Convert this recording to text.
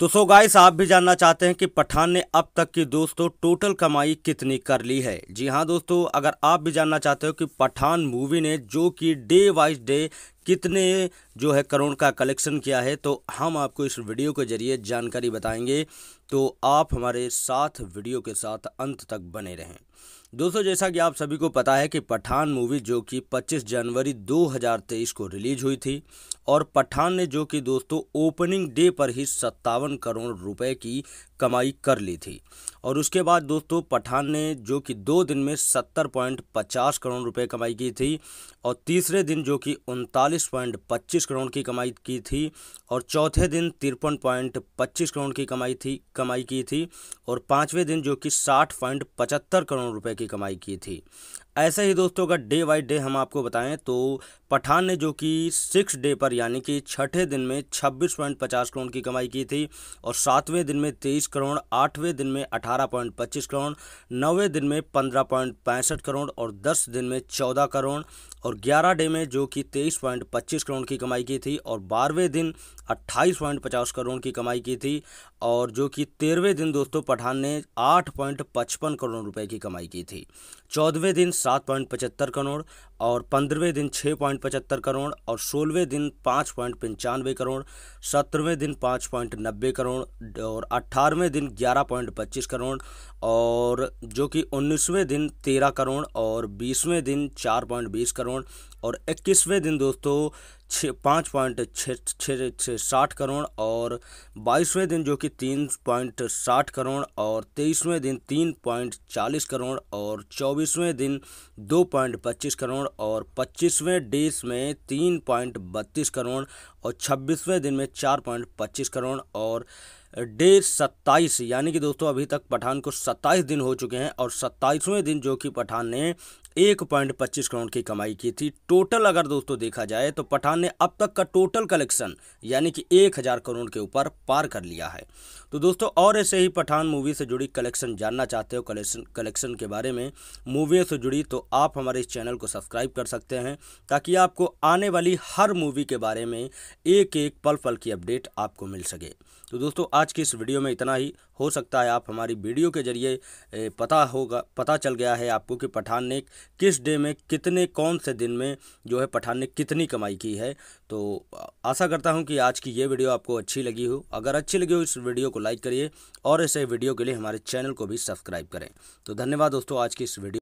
तो so guys आप भी जानना चाहते हैं कि पठान ने अब तक की दोस्तों टोटल कमाई कितनी कर ली है जी हाँ दोस्तों अगर आप भी जानना चाहते हो कि पठान मूवी ने जो कि डे वाइज डे कितने जो है करोड़ का कलेक्शन किया है तो हम आपको इस वीडियो के ज़रिए जानकारी बताएंगे तो आप हमारे साथ वीडियो के साथ अंत तक बने रहें दोस्तों जैसा कि आप सभी को पता है कि पठान मूवी जो कि 25 जनवरी 2023 को रिलीज हुई थी और पठान ने जो कि दोस्तों ओपनिंग डे पर ही सत्तावन करोड़ रुपए की कमाई कर ली थी और उसके बाद दोस्तों पठान ने जो कि दो दिन में सत्तर पॉइंट पचास करोड़ रुपए कमाई की थी और तीसरे दिन जो कि उनतालीस चौवालीस पॉइंट पच्चीस करोड़ की कमाई की थी और चौथे दिन तिरपन पॉइंट पच्चीस करोड़ की कमाई थी कमाई की थी और पांचवें दिन जो कि साठ पॉइंट पचहत्तर करोड़ रुपए की कमाई की थी ऐसे ही दोस्तों अगर डे बाई डे हम आपको बताएं तो पठान ने जो कि सिक्स डे पर यानी कि छठे दिन में छब्बीस पॉइंट पचास करोड़ की कमाई की थी और सातवें दिन में तेईस करोड़ आठवें दिन में अठारह पॉइंट पच्चीस करोड़ नौवें दिन में पंद्रह पॉइंट पैंसठ करोड़ और दस दिन में चौदह करोड़ और ग्यारह डे में जो कि तेईस पॉइंट पच्चीस करोड़ की कमाई की थी और बारहवें दिन अट्ठाईस पॉइंट पचास करोड़ की कमाई की थी और जो कि तेरहवें दिन दोस्तों पठान ने आठ पॉइंट पचपन करोड़ रुपये की कमाई की थी चौदहवें दिन सात पॉइंट पचहत्तर करोड़ और पंद्रहवें दिन छः पॉइंट पचहत्तर करोड़ और सोलहवें दिन पाँच पॉइंट पंचानवे करोड़ सत्रहवें दिन पाँच पॉइंट नब्बे करोड़ और अट्ठारहवें दिन ग्यारह पॉइंट पच्चीस करोड़ और जो कि उन्नीसवें दिन तेरह करोड़ और बीसवें दिन चार पॉइंट बीस करोड़ और इक्कीसवें दिन दोस्तों छः पाँच पॉइंट छः छः छः साठ करोड़ और बाईसवें दिन जो कि तीन पॉइंट साठ करोड़ और तेईसवें दिन तीन पॉइंट चालीस करोड़ और चौबीसवें दिन दो पॉइंट पच्चीस करोड़ और पच्चीसवें डेज में तीन पॉइंट बत्तीस करोड़ और छब्बीसवें दिन में चार पॉइंट पच्चीस करोड़ और डे सत्ताईस यानी कि दोस्तों अभी तक पठान को सत्ताईस दिन हो चुके हैं और सत्ताईसवें दिन जो कि पठान ने एक पॉइंट पच्चीस करोड़ की कमाई की थी टोटल अगर दोस्तों देखा जाए तो पठान ने अब तक का टोटल कलेक्शन यानी कि एक हज़ार करोड़ के ऊपर पार कर लिया है तो दोस्तों और ऐसे ही पठान मूवी से जुड़ी कलेक्शन जानना चाहते हो कलेक्शन कलेक्शन के बारे में मूवियों से जुड़ी तो आप हमारे इस चैनल को सब्सक्राइब कर सकते हैं ताकि आपको आने वाली हर मूवी के बारे में एक एक पल पल की अपडेट आपको मिल सके तो दोस्तों आज की इस वीडियो में इतना ही हो सकता है आप हमारी वीडियो के जरिए पता होगा पता चल गया है आपको कि पठान ने किस डे में कितने कौन से दिन में जो है पठान ने कितनी कमाई की है तो आशा करता हूं कि आज की ये वीडियो आपको अच्छी लगी हो अगर अच्छी लगी हो इस वीडियो को लाइक करिए और ऐसे वीडियो के लिए हमारे चैनल को भी सब्सक्राइब करें तो धन्यवाद दोस्तों आज की इस वीडियो